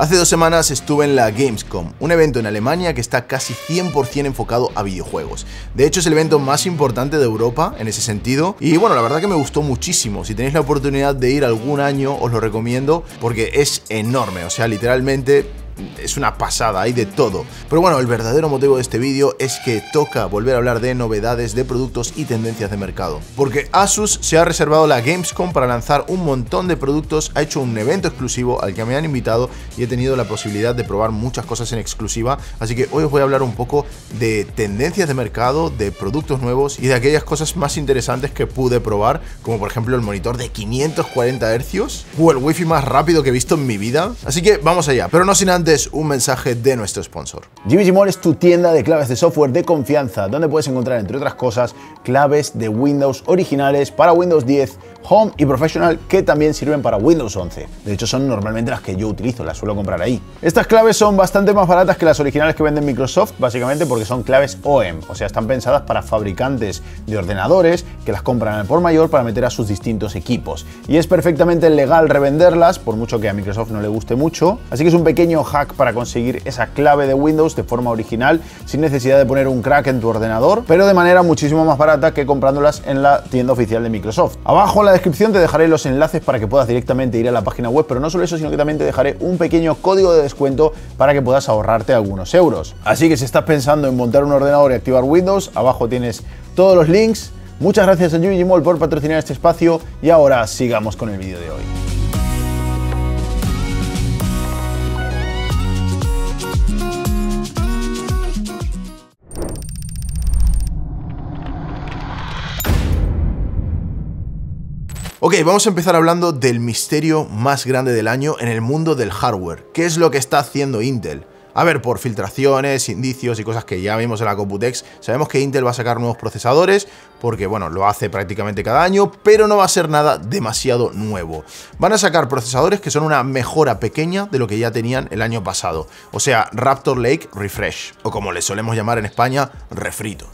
Hace dos semanas estuve en la Gamescom, un evento en Alemania que está casi 100% enfocado a videojuegos. De hecho es el evento más importante de Europa en ese sentido y bueno, la verdad que me gustó muchísimo. Si tenéis la oportunidad de ir algún año os lo recomiendo porque es enorme, o sea, literalmente es una pasada, hay de todo. Pero bueno, el verdadero motivo de este vídeo es que toca volver a hablar de novedades de productos y tendencias de mercado. Porque Asus se ha reservado la Gamescom para lanzar un montón de productos, ha hecho un evento exclusivo al que me han invitado y he tenido la posibilidad de probar muchas cosas en exclusiva, así que hoy os voy a hablar un poco de tendencias de mercado, de productos nuevos y de aquellas cosas más interesantes que pude probar, como por ejemplo el monitor de 540 Hz o el wifi más rápido que he visto en mi vida. Así que vamos allá, pero no sin antes un mensaje de nuestro sponsor. GBG More es tu tienda de claves de software de confianza, donde puedes encontrar, entre otras cosas, claves de Windows originales para Windows 10, Home y Professional que también sirven para Windows 11. De hecho son normalmente las que yo utilizo, las suelo comprar ahí. Estas claves son bastante más baratas que las originales que venden Microsoft, básicamente porque son claves OEM, o sea, están pensadas para fabricantes de ordenadores que las compran al por mayor para meter a sus distintos equipos. Y es perfectamente legal revenderlas, por mucho que a Microsoft no le guste mucho, así que es un pequeño hack para conseguir esa clave de Windows de forma original sin necesidad de poner un crack en tu ordenador, pero de manera muchísimo más barata que comprándolas en la tienda oficial de Microsoft. Abajo la descripción te dejaré los enlaces para que puedas directamente ir a la página web, pero no solo eso, sino que también te dejaré un pequeño código de descuento para que puedas ahorrarte algunos euros. Así que si estás pensando en montar un ordenador y activar Windows, abajo tienes todos los links. Muchas gracias a Yuji por patrocinar este espacio y ahora sigamos con el vídeo de hoy. Ok, vamos a empezar hablando del misterio más grande del año en el mundo del hardware. ¿Qué es lo que está haciendo Intel? A ver, por filtraciones, indicios y cosas que ya vimos en la Computex, sabemos que Intel va a sacar nuevos procesadores, porque bueno, lo hace prácticamente cada año, pero no va a ser nada demasiado nuevo. Van a sacar procesadores que son una mejora pequeña de lo que ya tenían el año pasado, o sea, Raptor Lake Refresh, o como le solemos llamar en España, refrito.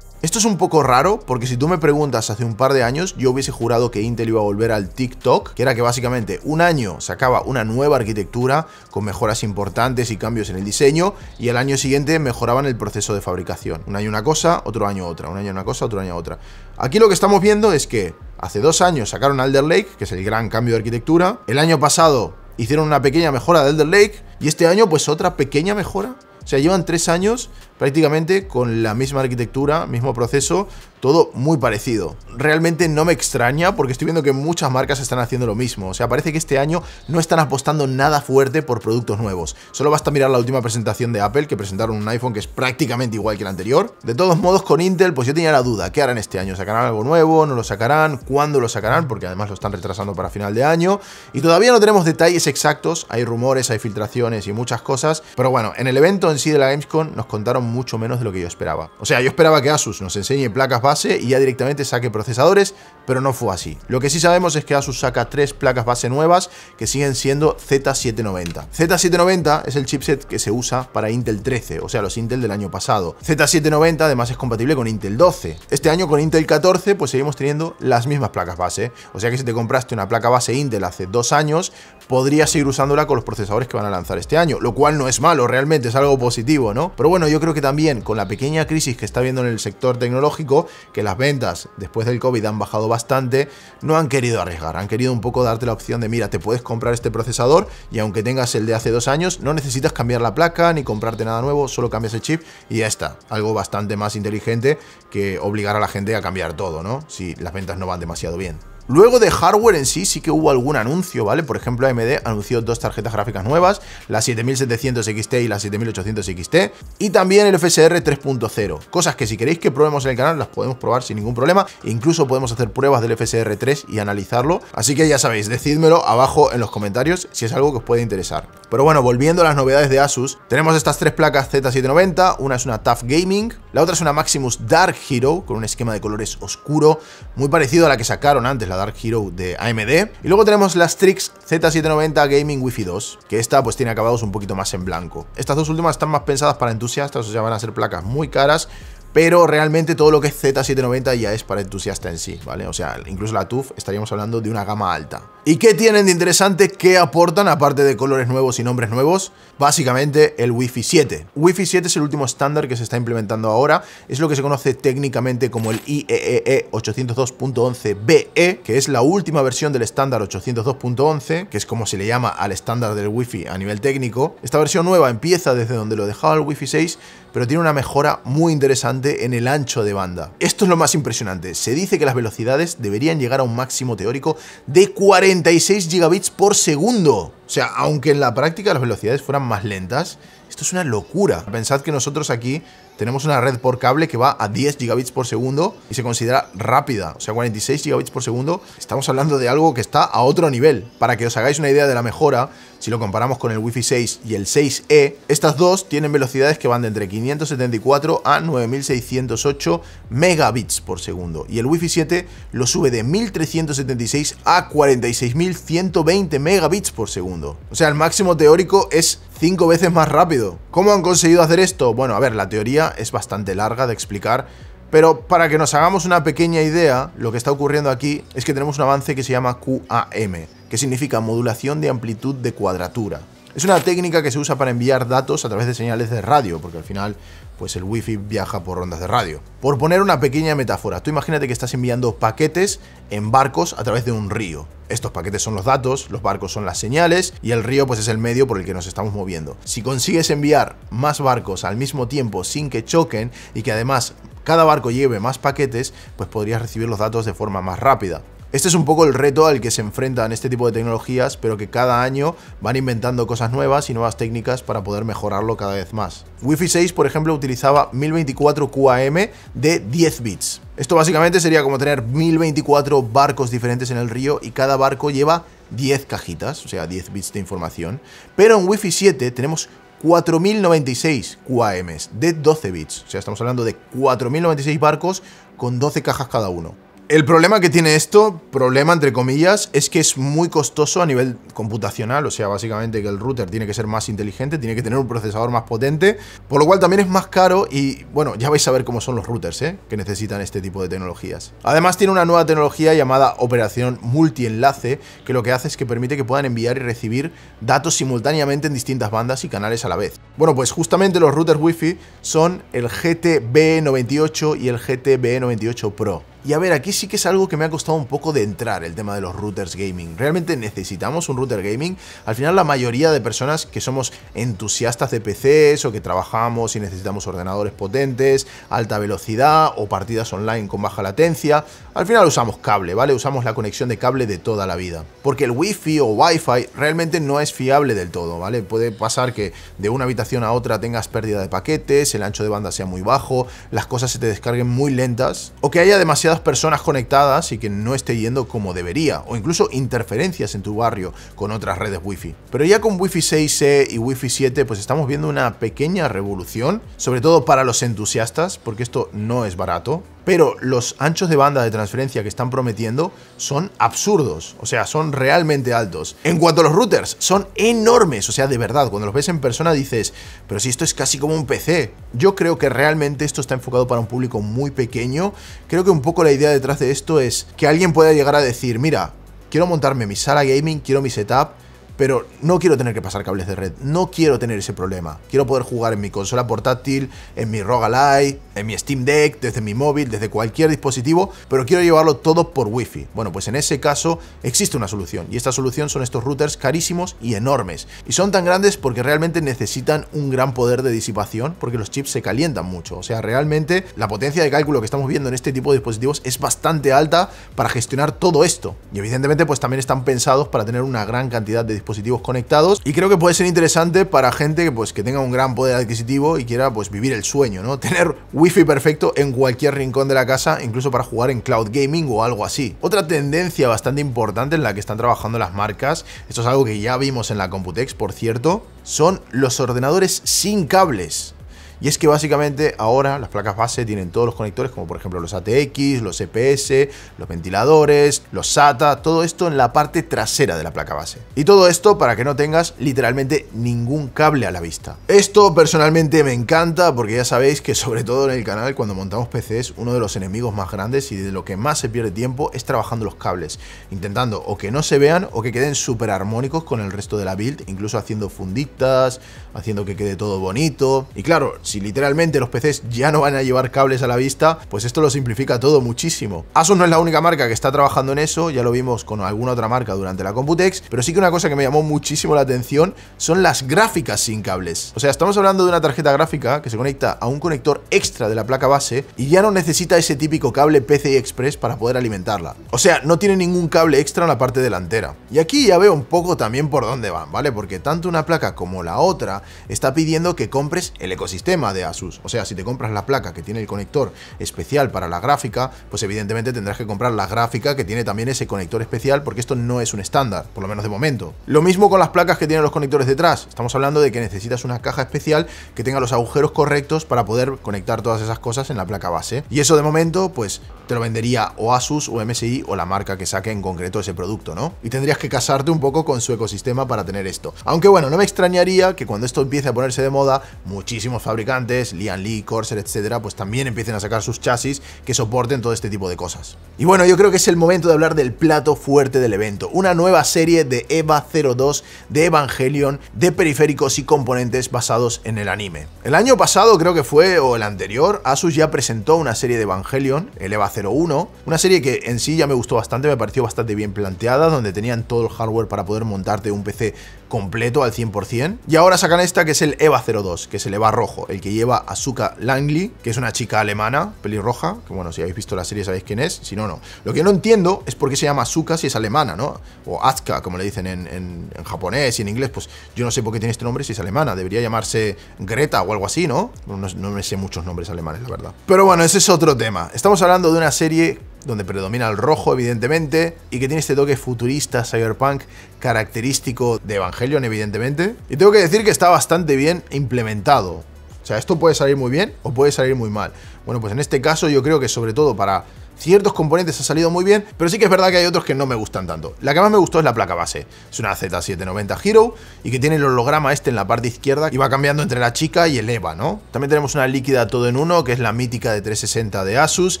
Esto es un poco raro, porque si tú me preguntas hace un par de años, yo hubiese jurado que Intel iba a volver al TikTok, que era que básicamente un año sacaba una nueva arquitectura con mejoras importantes y cambios en el diseño, y al año siguiente mejoraban el proceso de fabricación. Un año una cosa, otro año otra, un año una cosa, otro año otra. Aquí lo que estamos viendo es que hace dos años sacaron Alder Lake, que es el gran cambio de arquitectura, el año pasado hicieron una pequeña mejora de Alder Lake y este año pues otra pequeña mejora o sea, llevan tres años prácticamente con la misma arquitectura, mismo proceso, todo muy parecido. Realmente no me extraña porque estoy viendo que muchas marcas están haciendo lo mismo. O sea, parece que este año no están apostando nada fuerte por productos nuevos. Solo basta mirar la última presentación de Apple, que presentaron un iPhone que es prácticamente igual que el anterior. De todos modos, con Intel, pues yo tenía la duda. ¿Qué harán este año? ¿Sacarán algo nuevo? ¿No lo sacarán? ¿Cuándo lo sacarán? Porque además lo están retrasando para final de año. Y todavía no tenemos detalles exactos. Hay rumores, hay filtraciones y muchas cosas. Pero bueno, en el evento en sí de la Gamescom nos contaron mucho menos de lo que yo esperaba. O sea, yo esperaba que Asus nos enseñe placas base y ya directamente saque procesadores, pero no fue así. Lo que sí sabemos es que Asus saca tres placas base nuevas que siguen siendo Z790. Z790 es el chipset que se usa para Intel 13, o sea, los Intel del año pasado. Z790 además es compatible con Intel 12. Este año con Intel 14 pues seguimos teniendo las mismas placas base, o sea que si te compraste una placa base Intel hace dos años, podrías seguir usándola con los procesadores que van a lanzar este año, lo cual no es malo, realmente es algo positivo, ¿no? Pero bueno, yo creo que también con la pequeña crisis que está viendo en el sector tecnológico, que las ventas después del COVID han bajado bastante, no han querido arriesgar, han querido un poco darte la opción de, mira, te puedes comprar este procesador y aunque tengas el de hace dos años, no necesitas cambiar la placa ni comprarte nada nuevo, solo cambias el chip y ya está. Algo bastante más inteligente que obligar a la gente a cambiar todo, ¿no? Si las ventas no van demasiado bien. Luego de hardware en sí, sí que hubo algún anuncio, ¿vale? Por ejemplo, AMD anunció dos tarjetas gráficas nuevas, la 7700 XT y la 7800 XT, y también el FSR 3.0, cosas que si queréis que probemos en el canal las podemos probar sin ningún problema, e incluso podemos hacer pruebas del FSR 3 y analizarlo, así que ya sabéis, decídmelo abajo en los comentarios si es algo que os puede interesar. Pero bueno, volviendo a las novedades de Asus, tenemos estas tres placas Z790, una es una TUF Gaming, la otra es una Maximus Dark Hero, con un esquema de colores oscuro, muy parecido a la que sacaron antes, la Dark Hero de AMD. Y luego tenemos las Strix Z790 Gaming Wi-Fi 2, que esta pues tiene acabados un poquito más en blanco. Estas dos últimas están más pensadas para entusiastas, o sea, van a ser placas muy caras, pero realmente todo lo que es Z790 ya es para entusiasta en sí, ¿vale? O sea, incluso la TUF estaríamos hablando de una gama alta. ¿Y qué tienen de interesante? ¿Qué aportan aparte de colores nuevos y nombres nuevos? Básicamente el Wi-Fi 7. Wi-Fi 7 es el último estándar que se está implementando ahora, es lo que se conoce técnicamente como el e e e IEEE 802.11BE, que es la última versión del estándar 802.11, que es como se le llama al estándar del Wi-Fi a nivel técnico. Esta versión nueva empieza desde donde lo dejaba el Wi-Fi 6, pero tiene una mejora muy interesante en el ancho de banda. Esto es lo más impresionante. Se dice que las velocidades deberían llegar a un máximo teórico de 46 gigabits por segundo. O sea, aunque en la práctica las velocidades fueran más lentas, esto es una locura. Pensad que nosotros aquí tenemos una red por cable que va a 10 gigabits por segundo y se considera rápida, o sea, 46 gigabits por segundo. Estamos hablando de algo que está a otro nivel. Para que os hagáis una idea de la mejora, si lo comparamos con el Wi-Fi 6 y el 6E, estas dos tienen velocidades que van de entre 574 a 9608 megabits por segundo y el Wi-Fi 7 lo sube de 1376 a 46120 megabits por segundo. O sea, el máximo teórico es cinco veces más rápido. ¿Cómo han conseguido hacer esto? Bueno, a ver, la teoría es bastante larga de explicar, pero para que nos hagamos una pequeña idea, lo que está ocurriendo aquí es que tenemos un avance que se llama QAM, que significa modulación de amplitud de cuadratura. Es una técnica que se usa para enviar datos a través de señales de radio, porque al final pues el wifi viaja por rondas de radio. Por poner una pequeña metáfora, tú imagínate que estás enviando paquetes en barcos a través de un río. Estos paquetes son los datos, los barcos son las señales y el río pues es el medio por el que nos estamos moviendo. Si consigues enviar más barcos al mismo tiempo sin que choquen y que además cada barco lleve más paquetes, pues podrías recibir los datos de forma más rápida. Este es un poco el reto al que se enfrentan este tipo de tecnologías, pero que cada año van inventando cosas nuevas y nuevas técnicas para poder mejorarlo cada vez más. Wi-Fi 6, por ejemplo, utilizaba 1024 QAM de 10 bits. Esto básicamente sería como tener 1024 barcos diferentes en el río y cada barco lleva 10 cajitas, o sea, 10 bits de información. Pero en Wi-Fi 7 tenemos 4096 QAM de 12 bits. O sea, estamos hablando de 4096 barcos con 12 cajas cada uno. El problema que tiene esto, problema entre comillas, es que es muy costoso a nivel computacional, o sea, básicamente que el router tiene que ser más inteligente, tiene que tener un procesador más potente, por lo cual también es más caro y, bueno, ya vais a ver cómo son los routers, ¿eh? Que necesitan este tipo de tecnologías. Además tiene una nueva tecnología llamada operación multienlace, que lo que hace es que permite que puedan enviar y recibir datos simultáneamente en distintas bandas y canales a la vez. Bueno, pues justamente los routers Wi-Fi son el GTB98 y el GTB98 Pro. Y a ver, aquí sí que es algo que me ha costado un poco de entrar, el tema de los routers gaming. ¿Realmente necesitamos un router gaming? Al final la mayoría de personas que somos entusiastas de PCs o que trabajamos y necesitamos ordenadores potentes, alta velocidad o partidas online con baja latencia, al final usamos cable, ¿vale? Usamos la conexión de cable de toda la vida. Porque el wifi o wifi realmente no es fiable del todo, ¿vale? Puede pasar que de una habitación a otra tengas pérdida de paquetes, el ancho de banda sea muy bajo, las cosas se te descarguen muy lentas o que haya demasiadas personas conectadas y que no esté yendo como debería, o incluso interferencias en tu barrio con otras redes wifi Pero ya con wifi 6E y wifi 7, pues estamos viendo una pequeña revolución, sobre todo para los entusiastas, porque esto no es barato pero los anchos de banda de transferencia que están prometiendo son absurdos, o sea, son realmente altos. En cuanto a los routers, son enormes, o sea, de verdad, cuando los ves en persona dices, pero si esto es casi como un PC. Yo creo que realmente esto está enfocado para un público muy pequeño. Creo que un poco la idea detrás de esto es que alguien pueda llegar a decir, mira, quiero montarme mi sala gaming, quiero mi setup, pero no quiero tener que pasar cables de red, no quiero tener ese problema. Quiero poder jugar en mi consola portátil, en mi ROG en mi Steam Deck, desde mi móvil, desde cualquier dispositivo, pero quiero llevarlo todo por Wi-Fi. Bueno, pues en ese caso existe una solución y esta solución son estos routers carísimos y enormes. Y son tan grandes porque realmente necesitan un gran poder de disipación porque los chips se calientan mucho. O sea, realmente la potencia de cálculo que estamos viendo en este tipo de dispositivos es bastante alta para gestionar todo esto. Y evidentemente pues también están pensados para tener una gran cantidad de dispositivos dispositivos conectados y creo que puede ser interesante para gente que, pues, que tenga un gran poder adquisitivo y quiera pues, vivir el sueño, ¿no? Tener wifi perfecto en cualquier rincón de la casa, incluso para jugar en cloud gaming o algo así. Otra tendencia bastante importante en la que están trabajando las marcas, esto es algo que ya vimos en la Computex, por cierto, son los ordenadores sin cables. Y es que básicamente ahora las placas base tienen todos los conectores, como por ejemplo los ATX, los EPS, los ventiladores, los SATA, todo esto en la parte trasera de la placa base. Y todo esto para que no tengas literalmente ningún cable a la vista. Esto personalmente me encanta porque ya sabéis que sobre todo en el canal cuando montamos PCs uno de los enemigos más grandes y de lo que más se pierde tiempo es trabajando los cables, intentando o que no se vean o que queden súper armónicos con el resto de la build, incluso haciendo funditas, haciendo que quede todo bonito. Y claro, si literalmente los PCs ya no van a llevar cables a la vista, pues esto lo simplifica todo muchísimo. Asus no es la única marca que está trabajando en eso, ya lo vimos con alguna otra marca durante la Computex, pero sí que una cosa que me llamó muchísimo la atención son las gráficas sin cables. O sea, estamos hablando de una tarjeta gráfica que se conecta a un conector extra de la placa base y ya no necesita ese típico cable PCI Express para poder alimentarla. O sea, no tiene ningún cable extra en la parte delantera. Y aquí ya veo un poco también por dónde van, ¿vale? Porque tanto una placa como la otra está pidiendo que compres el ecosistema de Asus. O sea, si te compras la placa que tiene el conector especial para la gráfica, pues evidentemente tendrás que comprar la gráfica que tiene también ese conector especial, porque esto no es un estándar, por lo menos de momento. Lo mismo con las placas que tienen los conectores detrás. Estamos hablando de que necesitas una caja especial que tenga los agujeros correctos para poder conectar todas esas cosas en la placa base. Y eso de momento, pues te lo vendería o Asus o MSI o la marca que saque en concreto ese producto, ¿no? Y tendrías que casarte un poco con su ecosistema para tener esto. Aunque bueno, no me extrañaría que cuando esto empiece a ponerse de moda, muchísimos fabricantes fabricantes, Lian Lee, Corsair, etcétera, pues también empiecen a sacar sus chasis que soporten todo este tipo de cosas. Y bueno, yo creo que es el momento de hablar del plato fuerte del evento, una nueva serie de EVA 02 de Evangelion de periféricos y componentes basados en el anime. El año pasado creo que fue, o el anterior, Asus ya presentó una serie de Evangelion, el EVA 01, una serie que en sí ya me gustó bastante, me pareció bastante bien planteada, donde tenían todo el hardware para poder montarte un PC completo al 100%. Y ahora sacan esta que es el EVA 02, que es el EVA rojo, el que lleva a Langley, que es una chica alemana, pelirroja, que bueno, si habéis visto la serie sabéis quién es, si no, no. Lo que no entiendo es por qué se llama Suka si es alemana, ¿no? O Azka, como le dicen en, japonés y en inglés, pues yo no sé por qué tiene este nombre si es alemana, debería llamarse Greta o algo así, ¿no? No, no me sé muchos nombres alemanes, la verdad. Pero bueno, ese es otro tema. Estamos hablando de una serie donde predomina el rojo evidentemente, y que tiene este toque futurista, cyberpunk, característico de Evangelion evidentemente. Y tengo que decir que está bastante bien implementado. O sea, esto puede salir muy bien o puede salir muy mal. Bueno, pues en este caso yo creo que sobre todo para Ciertos componentes han salido muy bien, pero sí que es verdad que hay otros que no me gustan tanto. La que más me gustó es la placa base. Es una Z790 Hero y que tiene el holograma este en la parte izquierda y va cambiando entre la chica y el Eva, ¿no? También tenemos una líquida todo en uno, que es la mítica de 360 de Asus,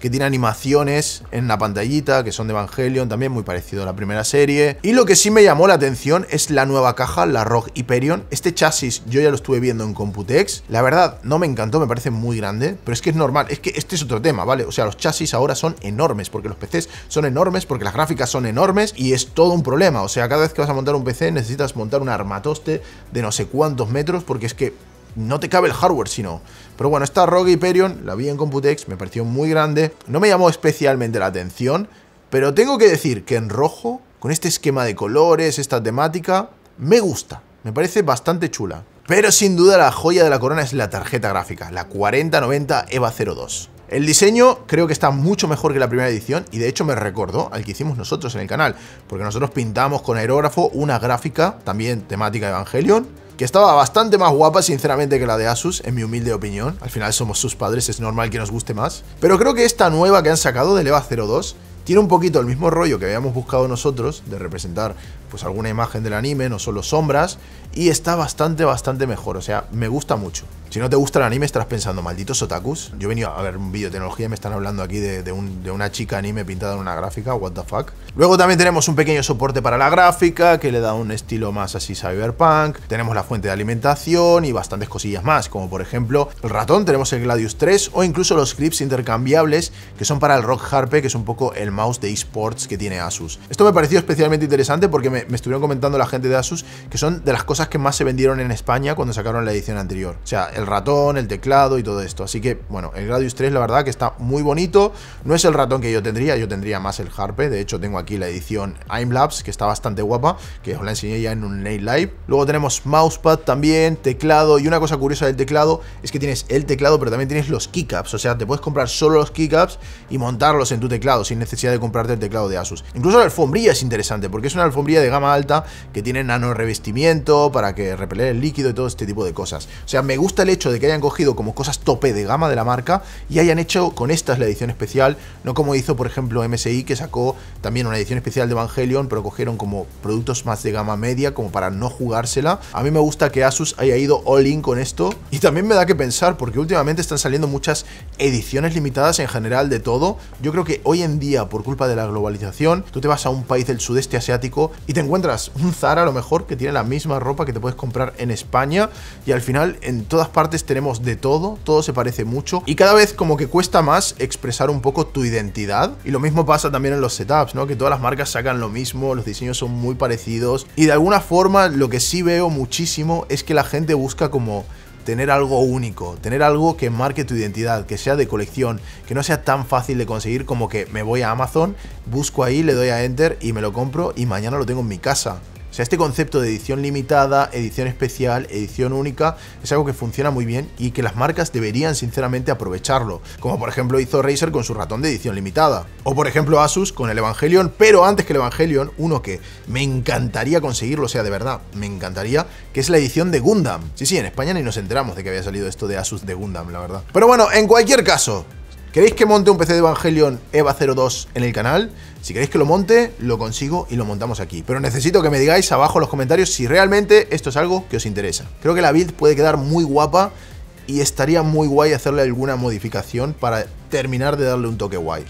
que tiene animaciones en la pantallita, que son de Evangelion, también muy parecido a la primera serie. Y lo que sí me llamó la atención es la nueva caja, la ROG Hyperion. Este chasis yo ya lo estuve viendo en Computex. La verdad, no me encantó, me parece muy grande, pero es que es normal. Es que este es otro tema, ¿vale? O sea, los chasis ahora son enormes, porque los PCs son enormes, porque las gráficas son enormes y es todo un problema. O sea, cada vez que vas a montar un PC necesitas montar un armatoste de no sé cuántos metros, porque es que no te cabe el hardware, sino. Pero bueno, esta Rogue Hyperion la vi en Computex, me pareció muy grande. No me llamó especialmente la atención, pero tengo que decir que en rojo, con este esquema de colores, esta temática, me gusta. Me parece bastante chula. Pero sin duda la joya de la corona es la tarjeta gráfica, la 4090 EVA 02. El diseño creo que está mucho mejor que la primera edición y de hecho me recordó al que hicimos nosotros en el canal, porque nosotros pintamos con aerógrafo una gráfica, también temática de Evangelion, que estaba bastante más guapa sinceramente que la de Asus, en mi humilde opinión. Al final somos sus padres, es normal que nos guste más. Pero creo que esta nueva que han sacado de EVA 02 tiene un poquito el mismo rollo que habíamos buscado nosotros, de representar pues alguna imagen del anime, no solo sombras, y está bastante, bastante mejor, o sea, me gusta mucho. Si no te gusta el anime, estás pensando, malditos otakus. Yo he venido a ver un vídeo de tecnología y me están hablando aquí de, de, una chica anime pintada en una gráfica, what the fuck. Luego también tenemos un pequeño soporte para la gráfica, que le da un estilo más así cyberpunk. Tenemos la fuente de alimentación y bastantes cosillas más, como por ejemplo el ratón, tenemos el Gladius 3, o incluso los clips intercambiables, que son para el Rock Harpe, que es un poco el mouse de eSports que tiene Asus. Esto me pareció especialmente interesante porque me, estuvieron comentando la gente de Asus que son de las cosas que más se vendieron en España cuando sacaron la edición anterior. O sea, el ratón, el teclado y todo esto. Así que, bueno, el Gradius 3 la verdad que está muy bonito. No es el ratón que yo tendría, yo tendría más el Harpe. De hecho, tengo aquí la edición Aimlabs, que está bastante guapa, que os la enseñé ya en un late Live. Luego tenemos mousepad también, teclado. Y una cosa curiosa del teclado es que tienes el teclado, pero también tienes los keycaps. O sea, te puedes comprar solo los keycaps y montarlos en tu teclado sin necesidad de comprarte el teclado de Asus. Incluso la alfombrilla es interesante porque es una alfombrilla de gama alta que tiene nano revestimiento para que repele el líquido y todo este tipo de cosas. O sea, me gusta el hecho de que hayan cogido como cosas tope de gama de la marca y hayan hecho con estas la edición especial, no como hizo por ejemplo MSI que sacó también una edición especial de Evangelion, pero cogieron como productos más de gama media como para no jugársela. A mí me gusta que Asus haya ido all in con esto y también me da que pensar porque últimamente están saliendo muchas ediciones limitadas en general de todo. Yo creo que hoy en día por por culpa de la globalización. Tú te vas a un país del sudeste asiático y te encuentras un Zara a lo mejor que tiene la misma ropa que te puedes comprar en España y al final en todas partes tenemos de todo, todo se parece mucho y cada vez como que cuesta más expresar un poco tu identidad y lo mismo pasa también en los setups, ¿no? Que todas las marcas sacan lo mismo, los diseños son muy parecidos y de alguna forma lo que sí veo muchísimo es que la gente busca como tener algo único, tener algo que marque tu identidad, que sea de colección, que no sea tan fácil de conseguir como que me voy a Amazon, busco ahí, le doy a Enter y me lo compro y mañana lo tengo en mi casa sea, este concepto de edición limitada, edición especial, edición única, es algo que funciona muy bien y que las marcas deberían sinceramente aprovecharlo, como por ejemplo hizo Razer con su ratón de edición limitada, o por ejemplo Asus con el Evangelion, pero antes que el Evangelion, uno que me encantaría conseguirlo, o sea, de verdad, me encantaría, que es la edición de Gundam. Sí, sí, en España ni nos enteramos de que había salido esto de Asus de Gundam, la verdad. Pero bueno, en cualquier caso, ¿Queréis que monte un PC de Evangelion EVA 02 en el canal? Si queréis que lo monte, lo consigo y lo montamos aquí. Pero necesito que me digáis abajo en los comentarios si realmente esto es algo que os interesa. Creo que la build puede quedar muy guapa y estaría muy guay hacerle alguna modificación para terminar de darle un toque guay.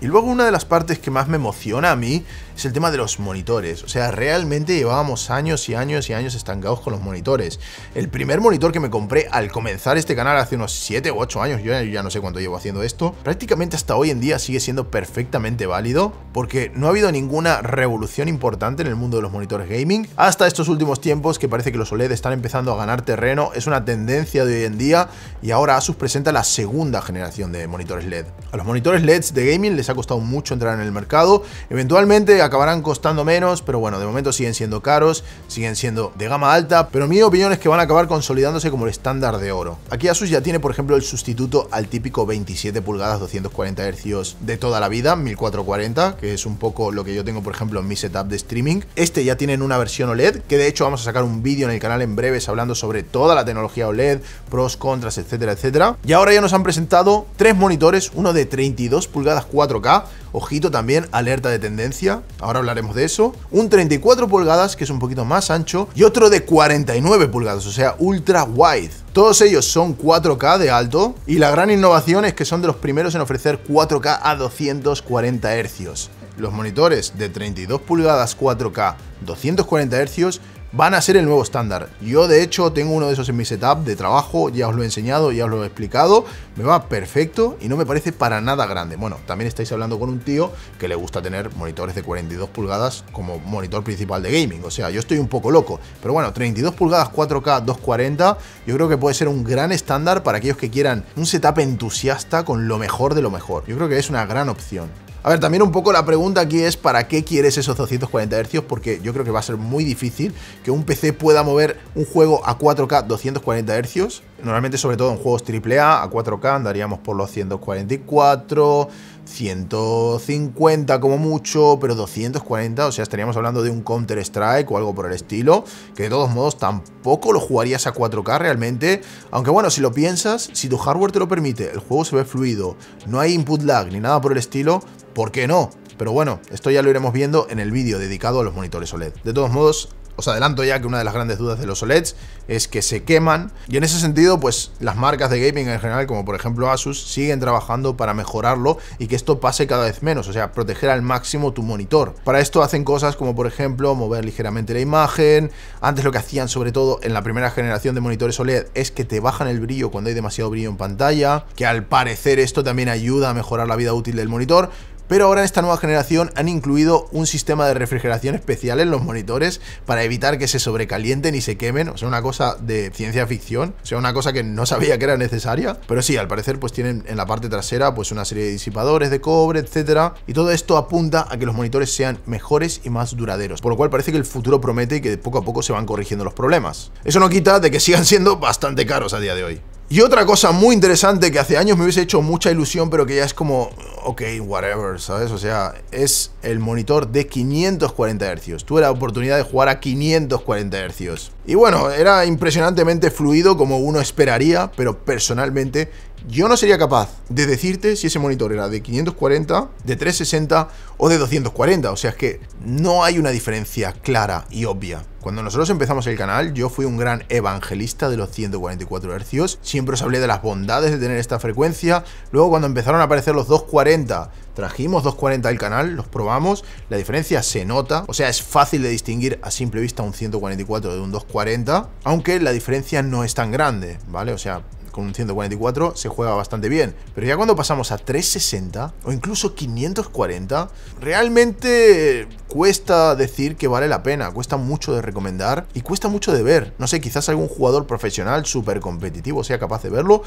Y luego una de las partes que más me emociona a mí es el tema de los monitores. O sea, realmente llevábamos años y años y años estancados con los monitores. El primer monitor que me compré al comenzar este canal hace unos 7 u 8 años, yo ya no sé cuánto llevo haciendo esto, prácticamente hasta hoy en día sigue siendo perfectamente válido porque no ha habido ninguna revolución importante en el mundo de los monitores gaming hasta estos últimos tiempos que parece que los OLED están empezando a ganar terreno, es una tendencia de hoy en día y ahora Asus presenta la segunda generación de monitores LED. A los monitores LED de gaming les ha costado mucho entrar en el mercado. Eventualmente acabarán costando menos, pero bueno, de momento siguen siendo caros, siguen siendo de gama alta, pero mi opinión es que van a acabar consolidándose como el estándar de oro. Aquí Asus ya tiene, por ejemplo, el sustituto al típico 27 pulgadas 240 Hz de toda la vida, 1440, que es un poco lo que yo tengo, por ejemplo, en mi setup de streaming. Este ya tienen una versión OLED, que de hecho vamos a sacar un vídeo en el canal en breves hablando sobre toda la tecnología OLED, pros, contras, etcétera, etcétera. Y ahora ya nos han presentado tres monitores, uno de 32 pulgadas 4 4K, ojito también, alerta de tendencia, ahora hablaremos de eso, un 34 pulgadas, que es un poquito más ancho, y otro de 49 pulgadas, o sea, ultra wide. Todos ellos son 4K de alto, y la gran innovación es que son de los primeros en ofrecer 4K a 240 Hz. Los monitores de 32 pulgadas 4K 240 Hz van a ser el nuevo estándar. Yo de hecho tengo uno de esos en mi setup de trabajo, ya os lo he enseñado, ya os lo he explicado, me va perfecto y no me parece para nada grande. Bueno, también estáis hablando con un tío que le gusta tener monitores de 42 pulgadas como monitor principal de gaming, o sea, yo estoy un poco loco, pero bueno, 32 pulgadas 4K 240, yo creo que puede ser un gran estándar para aquellos que quieran un setup entusiasta con lo mejor de lo mejor. Yo creo que es una gran opción. A ver, también un poco la pregunta aquí es ¿para qué quieres esos 240 Hz? Porque yo creo que va a ser muy difícil que un PC pueda mover un juego a 4K 240 Hz Normalmente, sobre todo en juegos AAA, a 4K andaríamos por los 144, 150 como mucho, pero 240, o sea, estaríamos hablando de un Counter-Strike o algo por el estilo, que de todos modos tampoco lo jugarías a 4K realmente, aunque bueno, si lo piensas, si tu hardware te lo permite, el juego se ve fluido, no hay input lag ni nada por el estilo, ¿por qué no? Pero bueno, esto ya lo iremos viendo en el vídeo dedicado a los monitores OLED. De todos modos, os adelanto ya que una de las grandes dudas de los OLEDs es que se queman y en ese sentido pues las marcas de gaming en general como por ejemplo Asus siguen trabajando para mejorarlo y que esto pase cada vez menos, o sea, proteger al máximo tu monitor. Para esto hacen cosas como por ejemplo mover ligeramente la imagen, antes lo que hacían sobre todo en la primera generación de monitores OLED es que te bajan el brillo cuando hay demasiado brillo en pantalla, que al parecer esto también ayuda a mejorar la vida útil del monitor, pero ahora en esta nueva generación han incluido un sistema de refrigeración especial en los monitores para evitar que se sobrecalienten y se quemen. O sea, una cosa de ciencia ficción. O sea, una cosa que no sabía que era necesaria. Pero sí, al parecer pues tienen en la parte trasera pues una serie de disipadores de cobre, etcétera. Y todo esto apunta a que los monitores sean mejores y más duraderos. Por lo cual parece que el futuro promete y que poco a poco se van corrigiendo los problemas. Eso no quita de que sigan siendo bastante caros a día de hoy. Y otra cosa muy interesante que hace años me hubiese hecho mucha ilusión, pero que ya es como, ok, whatever, ¿sabes? O sea, es el monitor de 540 Hz. Tuve la oportunidad de jugar a 540 Hz. Y bueno, era impresionantemente fluido como uno esperaría, pero personalmente yo no sería capaz de decirte si ese monitor era de 540, de 360 o de 240. O sea, es que no hay una diferencia clara y obvia. Cuando nosotros empezamos el canal, yo fui un gran evangelista de los 144 Hz. Siempre os hablé de las bondades de tener esta frecuencia. Luego, cuando empezaron a aparecer los 240, trajimos 240 al canal, los probamos. La diferencia se nota. O sea, es fácil de distinguir a simple vista un 144 de un 240. Aunque la diferencia no es tan grande, ¿vale? O sea, con un 144 se juega bastante bien. Pero ya cuando pasamos a 360 o incluso 540, realmente cuesta decir que vale la pena, cuesta mucho de recomendar y cuesta mucho de ver. No sé, quizás algún jugador profesional súper competitivo sea capaz de verlo,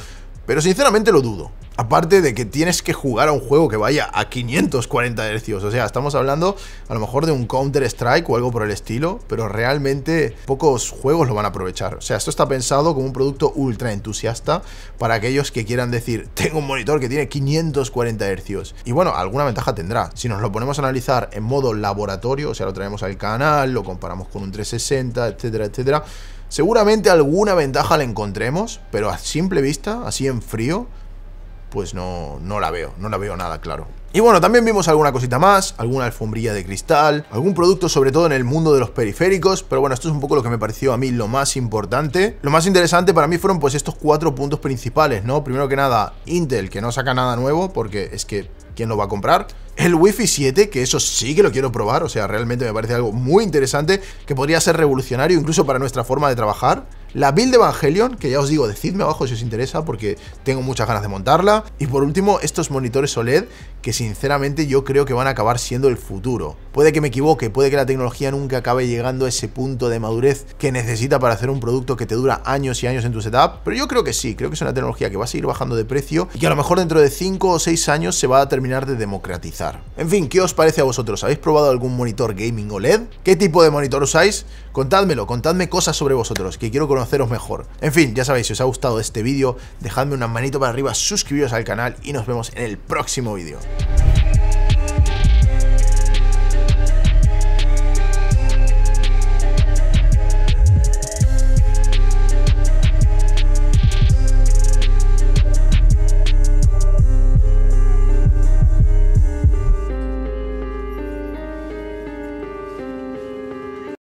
pero sinceramente lo dudo. Aparte de que tienes que jugar a un juego que vaya a 540 Hz, o sea, estamos hablando a lo mejor de un Counter-Strike o algo por el estilo, pero realmente pocos juegos lo van a aprovechar. O sea, esto está pensado como un producto ultra entusiasta para aquellos que quieran decir, tengo un monitor que tiene 540 Hz. Y bueno, alguna ventaja tendrá. Si nos lo ponemos a analizar en modo laboratorio, o sea, lo traemos al canal, lo comparamos con un 360, etcétera, etcétera, seguramente alguna ventaja la encontremos, pero a simple vista, así en frío, pues no, no la veo, no la veo nada claro. Y bueno, también vimos alguna cosita más, alguna alfombrilla de cristal, algún producto sobre todo en el mundo de los periféricos, pero bueno, esto es un poco lo que me pareció a mí lo más importante. Lo más interesante para mí fueron pues estos cuatro puntos principales, ¿no? Primero que nada, Intel, que no saca nada nuevo, porque es que quién lo va a comprar. El Wi-Fi 7, que eso sí que lo quiero probar, o sea, realmente me parece algo muy interesante que podría ser revolucionario incluso para nuestra forma de trabajar la build de Evangelion, que ya os digo, decidme abajo si os interesa porque tengo muchas ganas de montarla. Y por último, estos monitores OLED, que sinceramente yo creo que van a acabar siendo el futuro. Puede que me equivoque, puede que la tecnología nunca acabe llegando a ese punto de madurez que necesita para hacer un producto que te dura años y años en tu setup, pero yo creo que sí, creo que es una tecnología que va a seguir bajando de precio y que a lo mejor dentro de 5 o 6 años se va a terminar de democratizar. En fin, ¿qué os parece a vosotros? ¿Habéis probado algún monitor gaming OLED? ¿Qué tipo de monitor usáis? Contádmelo, contadme cosas sobre vosotros, que quiero conocer conoceros mejor. En fin, ya sabéis, si os ha gustado este vídeo, dejadme una manito para arriba, suscribiros al canal y nos vemos en el próximo vídeo.